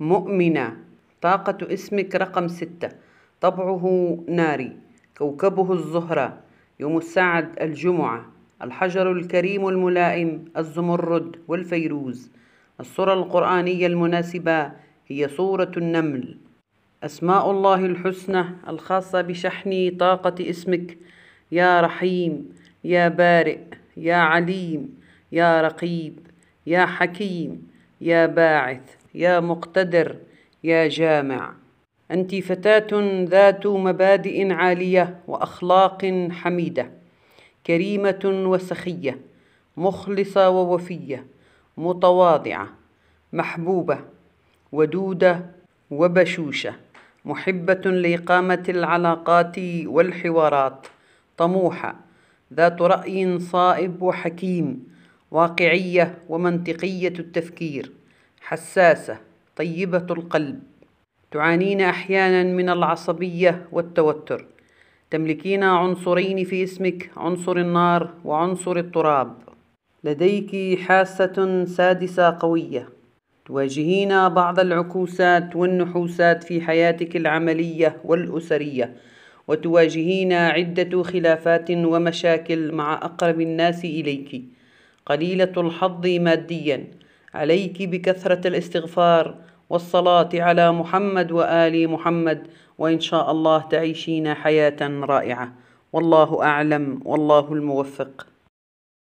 مؤمنة طاقة اسمك رقم ستة طبعه ناري كوكبه الزهرة يوم السعد الجمعة الحجر الكريم الملائم الزمرد والفيروز الصورة القرآنية المناسبة هي صورة النمل أسماء الله الحسنى الخاصة بشحن طاقة اسمك يا رحيم يا بارئ يا عليم يا رقيب يا حكيم يا باعث يا مقتدر يا جامع انت فتاه ذات مبادئ عاليه واخلاق حميده كريمه وسخيه مخلصه ووفيه متواضعه محبوبه ودوده وبشوشه محبه لاقامه العلاقات والحوارات طموحه ذات راي صائب وحكيم واقعيه ومنطقيه التفكير حساسة طيبة القلب تعانين أحيانا من العصبية والتوتر تملكين عنصرين في اسمك عنصر النار وعنصر التراب لديك حاسة سادسة قوية تواجهين بعض العكوسات والنحوسات في حياتك العملية والأسرية وتواجهين عدة خلافات ومشاكل مع أقرب الناس إليك قليلة الحظ ماديا عليك بكثرة الاستغفار والصلاة على محمد وآل محمد وإن شاء الله تعيشين حياة رائعة والله أعلم والله الموفق